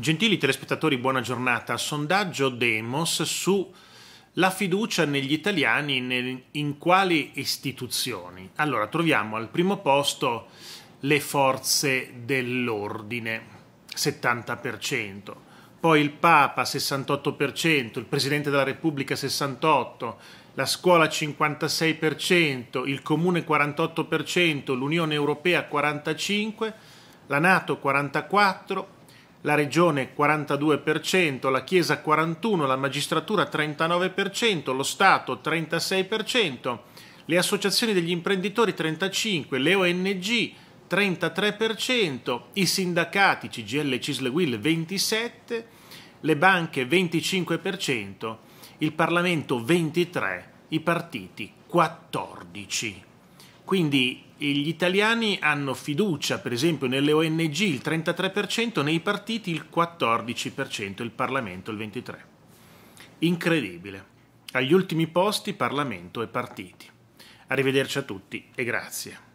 Gentili telespettatori, buona giornata. Sondaggio Demos su la fiducia negli italiani in quali istituzioni. Allora, troviamo al primo posto le forze dell'ordine, 70%, poi il Papa 68%, il Presidente della Repubblica 68%, la scuola 56%, il Comune 48%, l'Unione Europea 45%, la Nato 44%, la regione 42%, la chiesa 41%, la magistratura 39%, lo Stato 36%, le associazioni degli imprenditori 35%, le ONG 33%, i sindacati CGL e Cisleguil 27%, le banche 25%, il Parlamento 23%, i partiti 14%. Quindi gli italiani hanno fiducia, per esempio, nelle ONG il 33%, nei partiti il 14%, il Parlamento il 23%. Incredibile. Agli ultimi posti Parlamento e partiti. Arrivederci a tutti e grazie.